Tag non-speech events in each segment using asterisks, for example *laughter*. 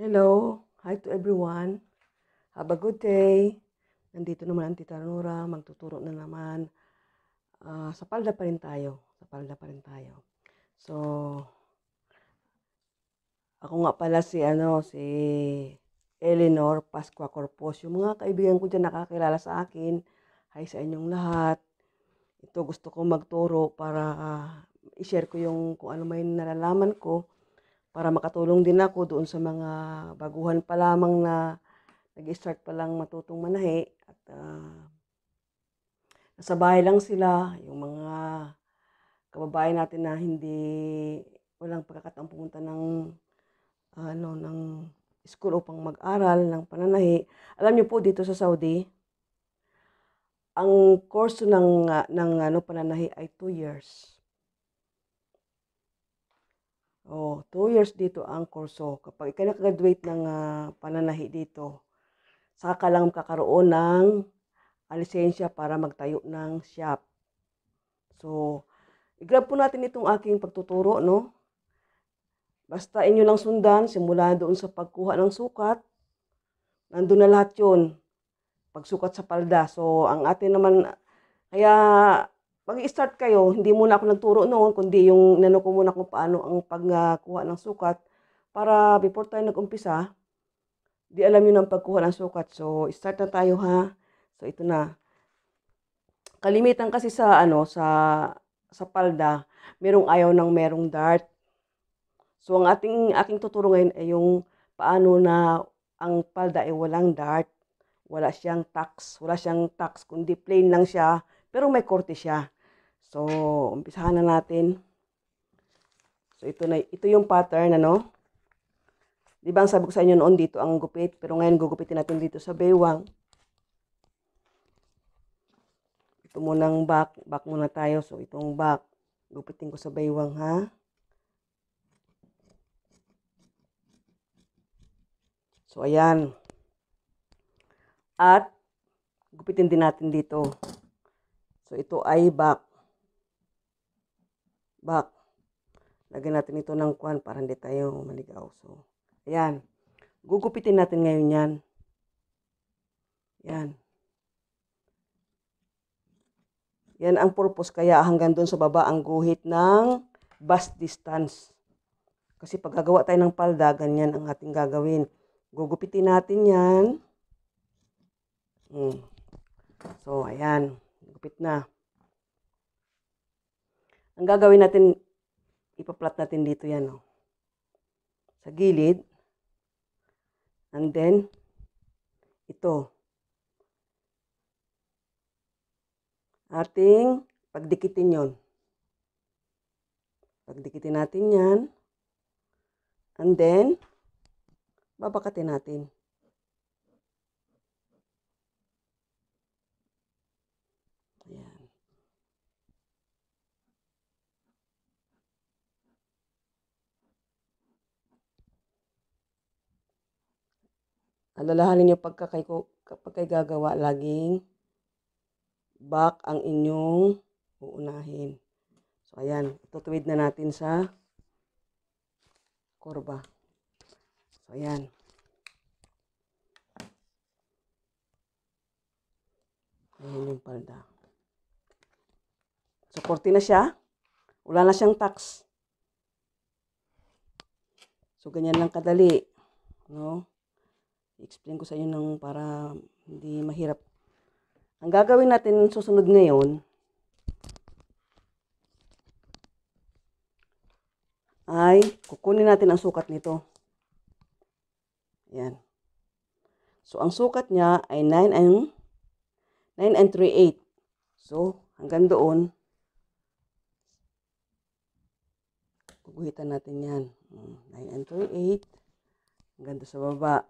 Hello, hi to everyone. Have a good day. Nandito naman ang Tita Nora, magtuturo na naman. Uh, sa palda pa rin tayo. Sa palda pa rin tayo. So, ako nga pala si, ano, si Eleanor Pasqua Corpos. Yung mga kaibigan ko dyan nakakilala sa akin, hi sa inyong lahat. Ito gusto ko magturo para uh, i-share ko yung kung ano may nalalaman ko para makatulong din ako doon sa mga baguhan pa lamang na nag-start pa lang matutong manahi at uh, nasa bahay lang sila, yung mga kababayan natin na hindi walang pagkakataong pumunta ng ano ng school upang mag-aral ng pananahi. Alam niyo po dito sa Saudi, ang course ng ng ano pananahi ay 2 years. Oh, 2 years dito ang kurso. kapag ikaw nakagraduate ng uh, pananahi dito, saka ka lang kakaroon ng lisensya para magtayo ng shop. So, i-grab po natin itong aking pagtuturo, no? Basta inyo lang sundan, simula doon sa pagkuha ng sukat, nandun na lahat yun. Pagsukat sa palda. So, ang atin naman, kaya pag start kayo, hindi muna ako nagturo noon, kundi yung nano ko muna kung paano ang pagkuha ng sukat para before tayo nag-umpisa, di alam yun ang pagkuha ng sukat. So, start na tayo ha. So, ito na. Kalimitan kasi sa, ano, sa, sa palda, merong ayaw ng merong dart. So, ang ating, aking tuturo ngayon ay yung paano na ang palda ay walang dart. Wala siyang tax. Wala siyang tax, kundi plain lang siya. Pero may korte siya. So, umpisahan na natin. So, ito, na, ito yung pattern, ano? Di ba ang sabi ko sa inyo noon dito ang gupit, pero ngayon gugupitin natin dito sa baywang. Ito muna munang back, back muna tayo. So, itong back, gupitin ko sa baywang, ha? So, ayan. At, gupitin din natin dito. So, ito ay back back. Lagyan natin ito ng kwan para hindi tayo maligaw. So, ayan. Gugupitin natin ngayon yan. Yan. Yan ang purpose. Kaya hanggang doon sa baba ang guhit ng bust distance. Kasi pag gagawa tayo ng palda, ganyan ang ating gagawin. Gugupitin natin yan. Hmm. So, ayan. Gupit na. Ang gagawin natin, ipa-plot natin dito yan, oh. Sa gilid. And then, ito. Ating pagdikitin yon. Pagdikitin natin yan. And then, babakatin natin. Alalahanin niyo pagka kay, kapag gagawa, laging back ang inyong uunahin. So, ayan. Tutuwid na natin sa kurba. So, ayan. Ayan yung palda. So, korti na siya. Wala na siyang tax. So, ganyan lang kadali. No? I-explain ko sa inyo ng para hindi mahirap. Ang gagawin natin susunod ngayon ay kukunin natin ang sukat nito. Ayan. So, ang sukat niya ay 9 and 9 and 3 8. So, hanggang doon, guguhitan natin yan. 9 hmm, and 3, 8. Ang ganda sa baba.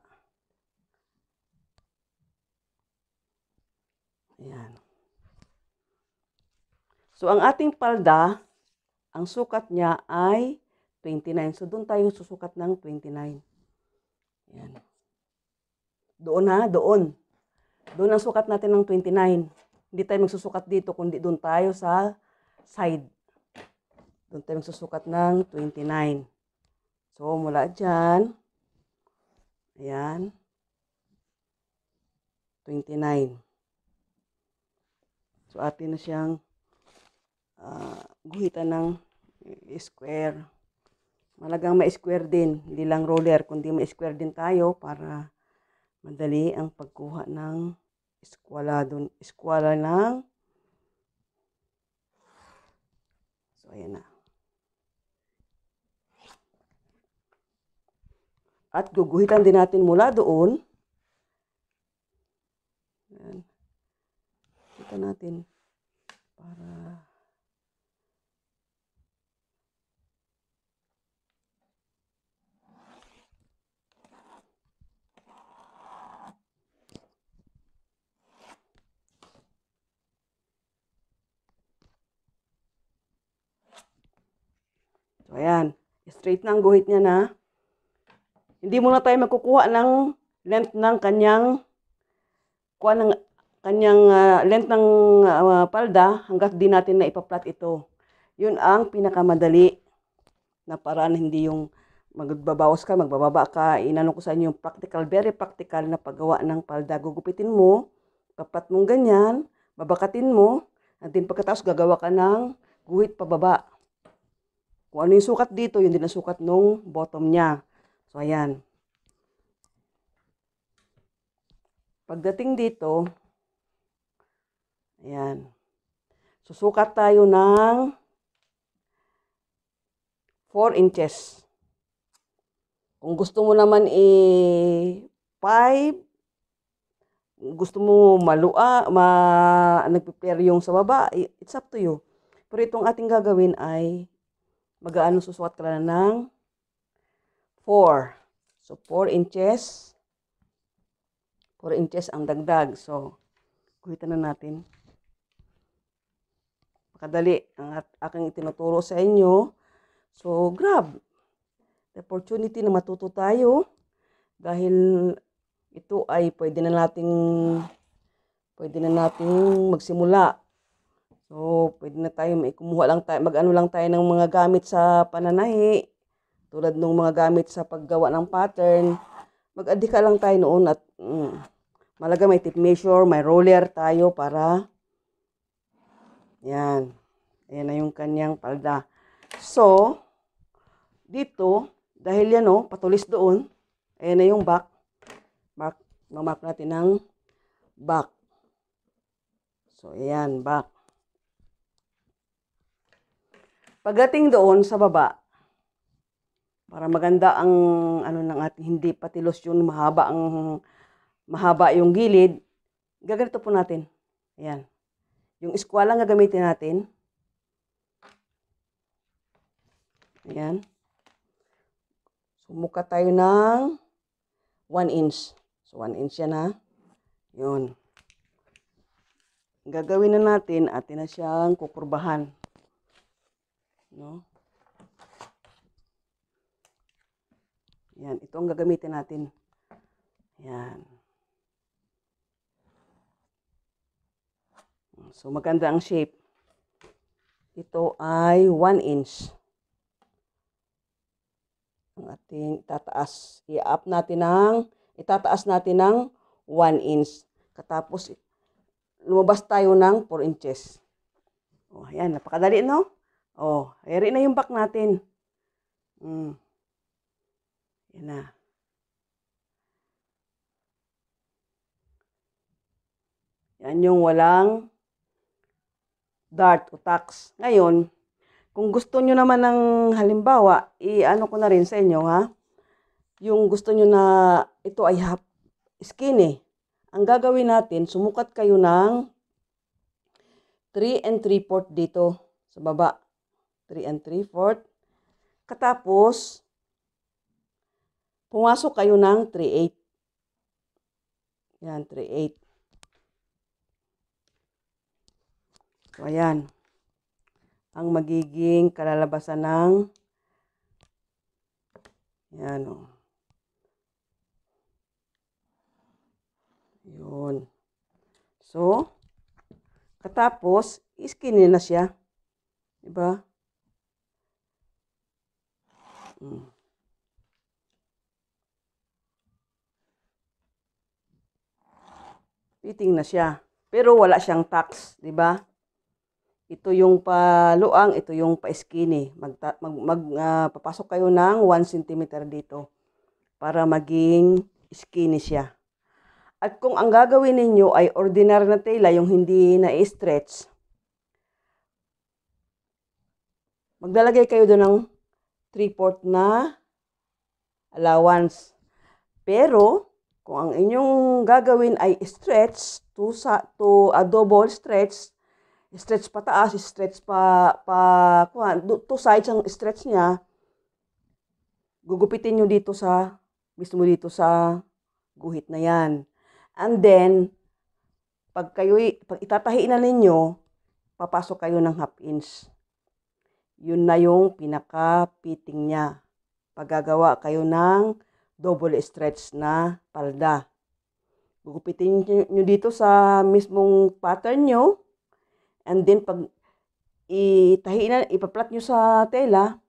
Ayan. So, ang ating palda, ang sukat niya ay 29. So, doon tayo susukat ng 29. Ayan. Doon ha, doon. Doon ang sukat natin ng 29. Hindi tayo magsusukat dito, kundi doon tayo sa side. Doon tayo magsusukat ng 29. So, mula dyan. Ayan. 29. So, atin na siyang uh, guhitan ng square. Malagang ma-square din. Hindi lang roller, kundi ma-square din tayo para madali ang pagkuha ng eskwala dun. Eskwala ng So, ayan na. At guguhitan din natin mula doon natin para So, ayan. Straight na ang guhit niya na. Hindi muna tayo magkukuha ng length ng kanyang kuha ng kanyang uh, length ng uh, palda hanggat di natin na ipaplat ito. Yun ang pinakamadali na paraan hindi yung magbabawas ka, magbababa ka. Inanong ko sa inyo yung practical, very practical na paggawa ng palda. Gugupitin mo, paplat mong ganyan, babakatin mo, at din pagkatapos gagawa ka ng guhit pababa. Kung ano yung sukat dito, yun din ang sukat nung bottom niya. So, ayan. Pagdating dito, Ayan. Susukat tayo ng 4 inches. Kung gusto mo naman i eh, 5, gusto mo malua, ma, nagpipair yung sa baba, it's up to you. Pero itong ating gagawin ay magaano susukat ka na ng 4. So, 4 inches. 4 inches ang dagdag. So, kuhitan na natin. Kadali ang aking itinuturo sa inyo. So, grab the opportunity na matuto tayo dahil ito ay pwede na nating pwede na nating magsimula. So, pwede na tayo kumuha lang tayo, mag-ano lang tayo ng mga gamit sa pananahi tulad ng mga gamit sa paggawa ng pattern. Mag-adika lang tayo noon at mm, malaga may tape measure, may roller tayo para yan. Ayan na yung kanyang palda. So, dito, dahil yan o, oh, patulis doon, ayan na yung back. Mark, mamark natin ng back. So, ayan, back. Pagdating doon sa baba, para maganda ang ano ng ating hindi patilos yung mahaba ang mahaba yung gilid gaganito po natin ayan yung eskwala nga gamitin natin. Ayan. Sumuka tayo ng 1 inch. So, 1 inch yan ha. Yun. Gagawin na natin, atin na siyang kukurbahan. No? Yan. Ito ang gagamitin natin. Yan. So, maganda ang shape. Ito ay 1 inch. Ang ating tataas. I-up natin ng, itataas natin ng 1 inch. Katapos, lumabas tayo ng 4 inches. O, oh, ayan. Napakadali, no? O, oh, ayari na yung back natin. Mm. Yan na. Yan yung walang dart o tax. Ngayon, kung gusto nyo naman ng halimbawa, i-ano ko na rin sa inyo ha, yung gusto nyo na ito ay half skinny. Eh. Ang gagawin natin, sumukat kayo ng 3 and 3 fourth dito sa baba. 3 and 3 fourth. Katapos, pumasok kayo ng 3 8. Yan, 3 8. So, ayan. Ang magiging kalalabasan ng yan o. Oh. Yun. So, katapos, iskinin na siya. Diba? Hmm. Fitting na siya. Pero wala siyang tax, 'di ba? ito yung paluang, ito yung pa-skinny. Mag, mag, mag uh, kayo ng 1 cm dito para maging skinny siya. At kung ang gagawin ninyo ay ordinary na tela, yung hindi na-stretch, maglalagay kayo doon ng 3-4 na allowance. Pero, kung ang inyong gagawin ay stretch, to, sa, to a double stretch, stretch pataas, stretch pa, pa, kuhan, two sides ang stretch niya, gugupitin nyo dito sa, mismo dito sa guhit na yan. And then, pag kayo, pag itatahi na ninyo, papasok kayo ng half inch. Yun na yung pinaka-fitting niya. Paggagawa kayo ng double stretch na palda. Gugupitin nyo dito sa mismong pattern nyo. And then, pag itahi na, ipaplat nyo sa tela,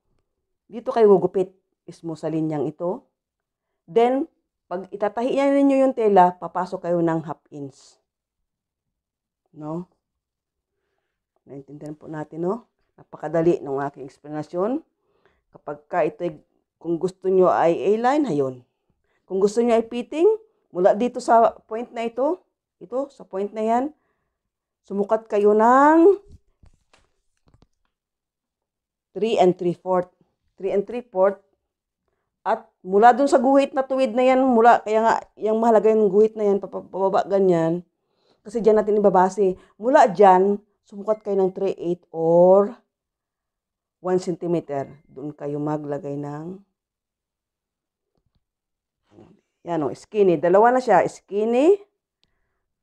dito kayo gugupit mismo sa linyang ito. Then, pag itatahi na ninyo yung tela, papasok kayo ng half inch. No? Naintindihan po natin, no? Napakadali ng aking explanation. Kapag ka ito, kung gusto nyo ay A-line, hayon. Kung gusto nyo ay fitting, mula dito sa point na ito, ito, sa point na yan, Sumukat kayo ng 3 and 3 fourth. 3 and 3 fourth. At mula dun sa guhit na tuwid na yan, mula, kaya nga, yung mahalaga yung guhit na yan, papababa ganyan. Kasi dyan natin ibabase. Mula dyan, sumukat kayo ng 3-8 or 1 cm. Doon kayo maglagay ng yan o, oh, skinny. Dalawa na siya, skinny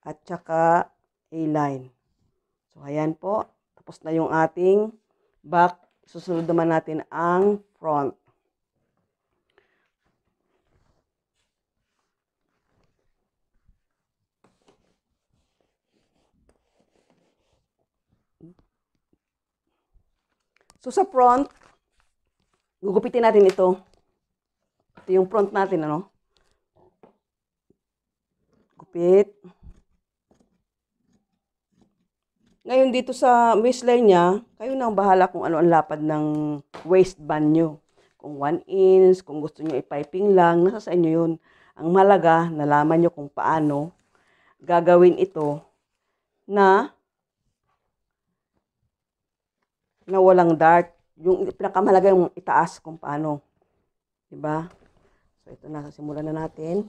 at saka A-line. So, ayan po. Tapos na yung ating back. Susunod naman natin ang front. So, sa front, gugupitin natin ito. Ito yung front natin, ano? Gupit. Gupit. Ngayon dito sa waistline niya, kayo nang bahala kung ano ang lapad ng waistband nyo. Kung 1 inch, kung gusto nyo i-piping lang, nasa sa inyo yun. Ang malaga, nalaman nyo kung paano gagawin ito na na walang dart. Yung pinakamalaga yung itaas kung paano. Diba? So ito na, simulan na natin.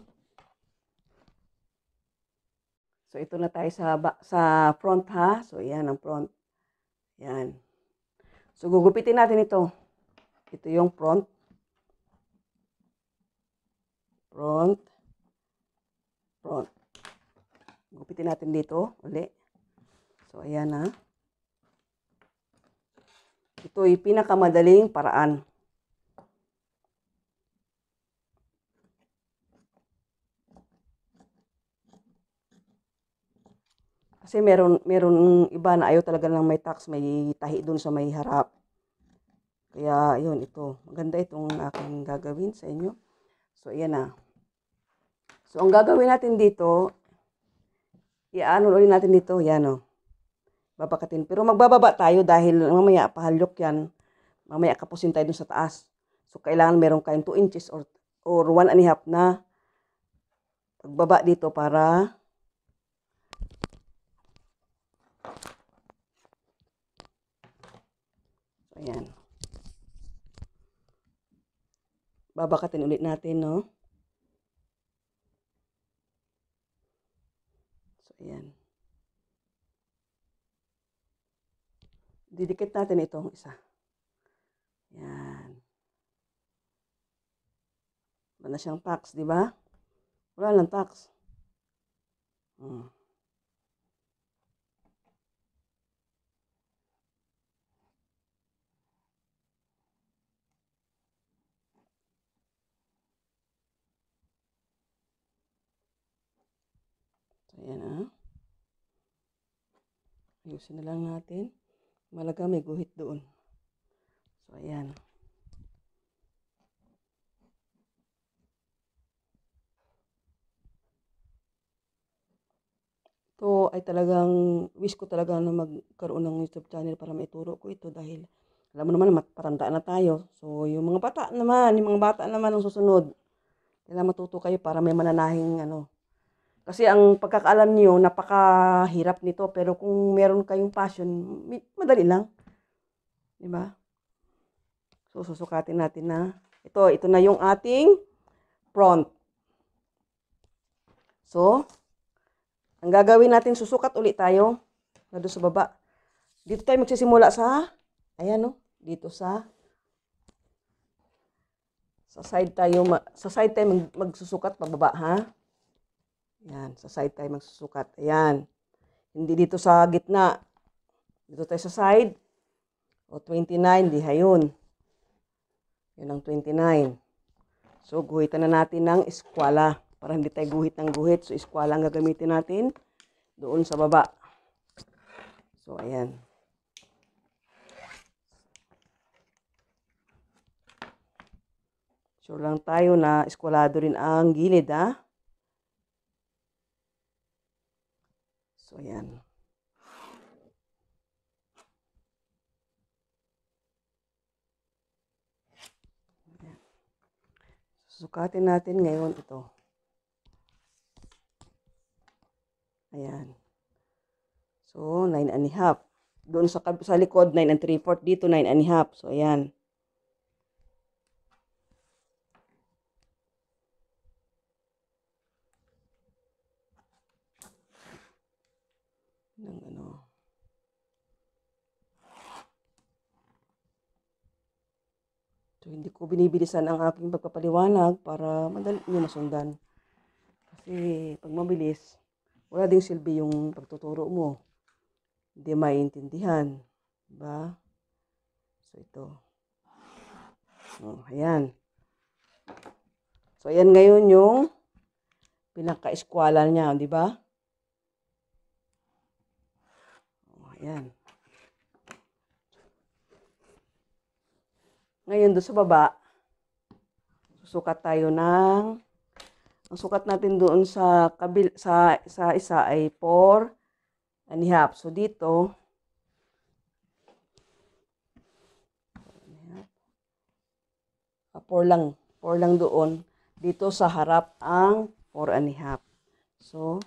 So, ito na tayo sa, sa front ha. So, yan ang front. Yan. So, gugupitin natin ito. Ito yung front. Front. Front. Gupitin natin dito uli. So, ayan ha. Ito yung pinakamadaling paraan Kasi meron, meron iba na ayaw talaga lang may tax, may tahi dun sa may harap. Kaya, yun, ito. Maganda itong aking gagawin sa inyo. So, ayan na. So, ang gagawin natin dito, iaano ulit natin dito, yan o. Oh. Babakatin. Pero magbababa tayo dahil mamaya pahalyok yan. Mamaya kapusin tayo dun sa taas. So, kailangan meron kayong 2 inches or, or 1 and a half na pagbaba dito para Ayan. Babakatin ulit natin, no? So, ayan. Didikit natin itong isa. Ayan. Wala siyang tax, di ba? Wala lang tax. Hmm. Ayusin na lang natin. Malaga may guhit doon. So, ayan. Ito ay talagang, wish ko talaga na magkaroon ng YouTube channel para maituro ko ito dahil alam mo naman, matparanda na tayo. So, yung mga bata naman, yung mga bata naman ang susunod. Kailangan matuto kayo para may mananahing ano, kasi ang pagkakaalam niyo, napakahirap nito. Pero kung meron kayong passion, madali lang. Di ba? So, susukatin natin na. Ito, ito na yung ating front. So, ang gagawin natin, susukat ulit tayo na doon sa baba. Dito tayo magsisimula sa, ayan no, dito sa, sa side tayo, sa side tayo magsusukat pababa ha. Ayan, sa side tayo magsusukat. Ayan. Hindi dito sa gitna. Dito tayo sa side. O 29, di hayon. Yun ang 29. So, guhitan na natin ng eskwala. Para hindi tayo guhit ng guhit. So, eskwala ang gagamitin natin doon sa baba. So, ayan. Sure lang tayo na eskwalado rin ang gilid, ha? So, ayan. Susukatin natin ngayon ito. Ayan. So, 9 and a half. Doon sa, sa likod, 9 and 3 fourth. Dito, 9 and a half. So, ayan. So, hindi ko binibilisan ang aking pagpapaliwanag para madali nyo masundan. Kasi pag mabilis, wala ding silbi yung pagtuturo mo. Hindi maiintindihan. ba? So, ito. Oh, ayan. So, ayan ngayon yung pinaka-eskwala niya, di ba? Oh, ayan. Ngayon, doon sa baba, susukat tayo ng, ang sukat natin doon sa, kabil, sa, sa isa ay 4 and a half. So, dito, uh, ah, 4 lang, 4 lang doon. Dito sa harap ang 4 and a half. So,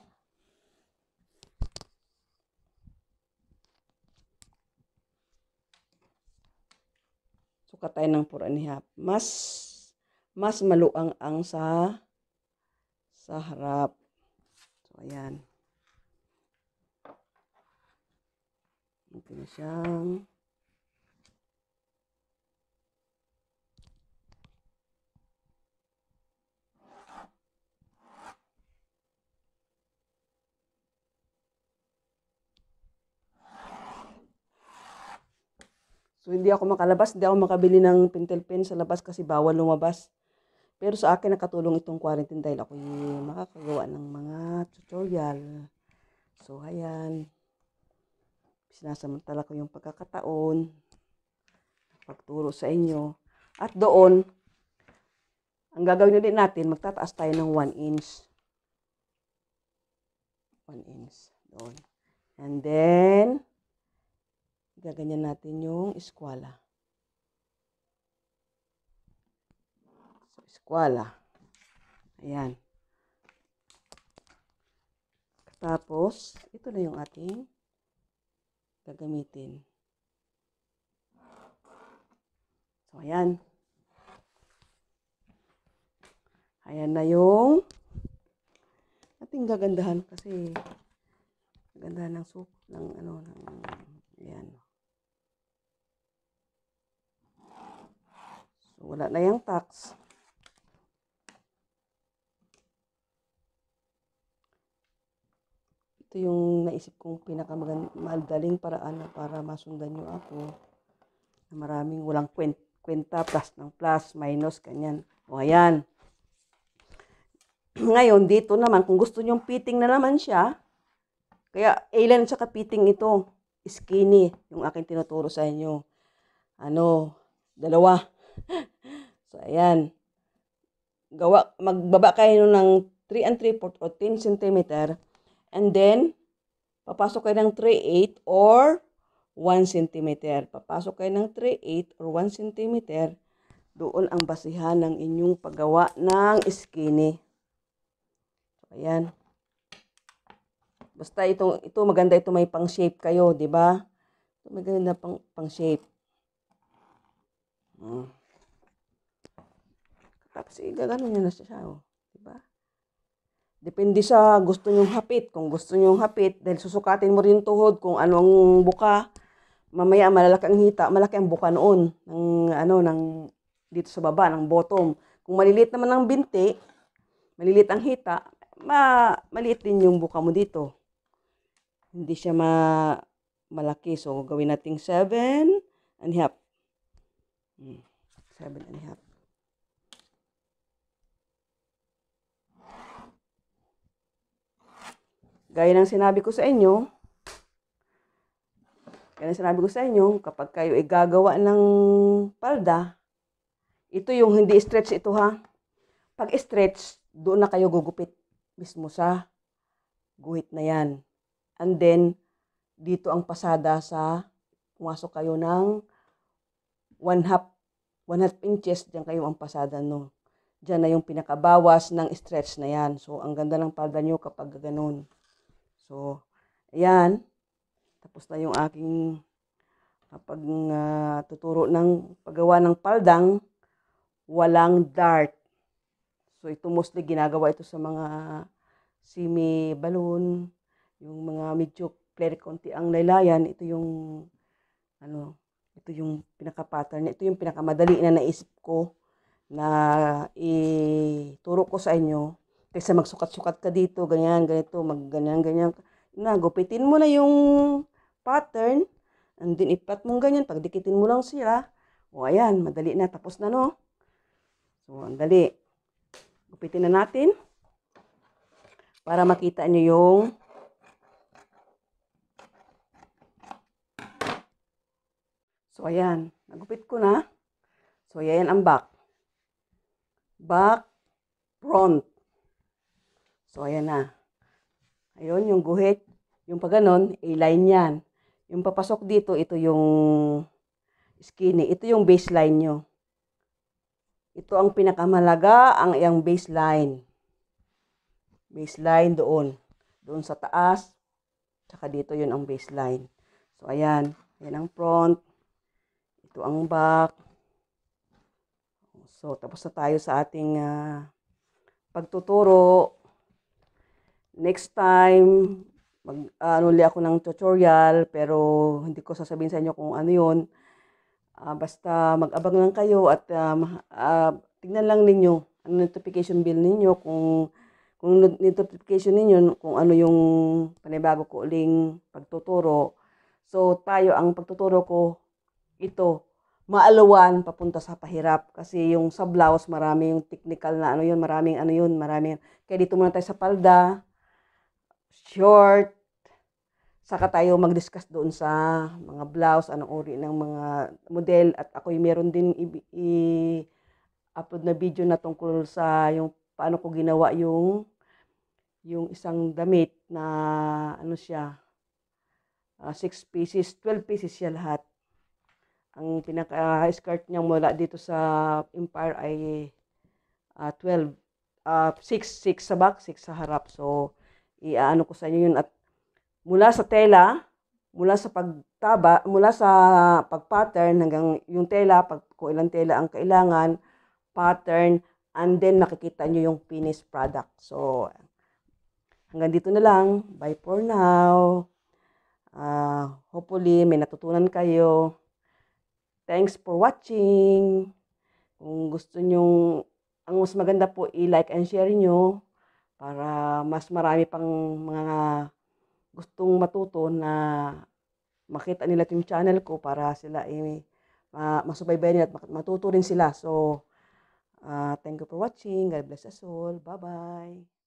katay ng 4 and a half. Mas, mas maluang ang sa, sa harap. So, ayan. Ito na siyang So, hindi ako makalabas, hindi ako makabili ng pentel pen sa labas kasi bawal lumabas. Pero sa akin, nakatulong itong quarantine dahil ako yung makakagawa ng mga tutorial. So, ayan. Sinasamantala ko yung pagkakataon. Pagturo sa inyo. At doon, ang gagawin din natin, magtataas tayo ng 1 inch. 1 inch. Doon. And then, Gaganyan natin yung eskwala. So, eskwala. Ayan. Tapos, ito na yung ating gagamitin. So, ayan. Ayan na yung ating gagandahan kasi gagandahan ng soup, ng ano, ng Wala na yung tax. Ito yung naisip kong pinakamadaling paraan para masundan yung ako. Na maraming walang kwenta, plus ng plus, minus, ganyan. O ayan. *clears throat* Ngayon, dito naman, kung gusto nyong piting na naman siya, kaya alien sa kapiting ito, skinny, yung akin tinuturo sa inyo. Ano, dalawa. *laughs* so, ayan. Gawa, magbaba kayo ng 3 and 3 4 or 10 cm. And then, papasok kayo ng 3 8 or 1 cm. Papasok kayo ng 3 8 or 1 cm. Doon ang basihan ng inyong paggawa ng skinny. So, ayan. Basta itong, ito maganda ito may pang shape kayo, di ba? may Maganda pang, pang shape. Hmm. Tapos igagano eh, nyo na siya, oh. Diba? Depende sa gusto nyong hapit. Kung gusto nyong hapit, dahil susukatin mo rin tuhod kung anong buka, mamaya malalaki ang hita, malaki ang buka noon ng ano ng dito sa baba ng bottom. Kung maliliit naman ang binti, maliliit ang hita, ma maliit din yung buka mo dito. Hindi siya ma malaki. So gawin nating 7 and half. 7 hmm, and half. Gaya ng sinabi ko sa inyo, gaya ng sinabi ko sa inyo, kapag kayo igagawa ng palda, ito yung hindi stretch ito ha. Pag stretch, doon na kayo gugupit mismo sa guhit na yan. And then, dito ang pasada sa pumasok kayo ng 1 half, 1 half inches, dyan kayo ang pasada no. Dyan na yung pinakabawas ng stretch na yan. So, ang ganda ng palda nyo kapag ganun. So, ayan. Tapos na yung aking kapag ah, uh, ah, tuturo ng paggawa ng paldang, walang dart. So, ito mostly ginagawa ito sa mga semi balloon yung mga medyo clear konti ang laylayan, ito yung ano, ito yung pinaka-pattern, ito yung pinakamadali na naisip ko na ituro ko sa inyo kaysa magsukat-sukat ka dito, ganyan, ganito, mag ganyan, ganyan. Na, gupitin mo na yung pattern, and then ipat mong ganyan, pagdikitin mo lang sila, o ayan, madali na, tapos na no. So, ang dali. Gupitin na natin para makita nyo yung So, ayan. Nagupit ko na. So, ayan ang back. Back, front. So, ayan na. Ayun, yung guhit. Yung pag ganun, A-line yan. Yung papasok dito, ito yung skinny. Ito yung baseline nyo. Ito ang pinakamalaga, ang iyang baseline. Baseline doon. Doon sa taas. Tsaka dito yun ang baseline. So, ayan. Ayan ang front. Ito ang back. So, tapos na tayo sa ating uh, pagtuturo next time, mag ano uh, ako ng tutorial pero hindi ko sasabihin sa inyo kung ano 'yon. Uh, ah, basta mag-abang lang kayo at um, uh, tignan lang ninyo ang notification bill ninyo kung kung notification ninyo kung ano yung panibago ko uling pagtuturo. So tayo ang pagtuturo ko ito maalawan papunta sa pahirap kasi yung sa blouse marami yung technical na ano yun, maraming ano yun, maraming kaya dito muna tayo sa palda short, saka tayo mag-discuss doon sa mga blouse, anong uri ng mga model at ako yung meron din i-upload na video na tungkol sa yung paano ko ginawa yung yung isang damit na ano siya 6 uh, ah, pieces, 12 pieces siya lahat. Ang pinaka-skirt ah, niya mula dito sa Empire ay uh, 12 uh, 6 6 sa back, 6 sa harap. So iaano ko sa inyo yun at mula sa tela, mula sa pagtaba, mula sa pagpattern hanggang yung tela, pag kung ilang tela ang kailangan, pattern, and then makikita nyo yung finished product. So, hanggang dito na lang. Bye for now. Uh, hopefully, may natutunan kayo. Thanks for watching. Kung gusto nyong, ang mas maganda po, i-like and share nyo para mas marami pang mga gustong matuto na makita nila yung channel ko para sila eh, ma masubaybayan nila at matuto rin sila. So, uh, thank you for watching. God bless us all. Bye-bye.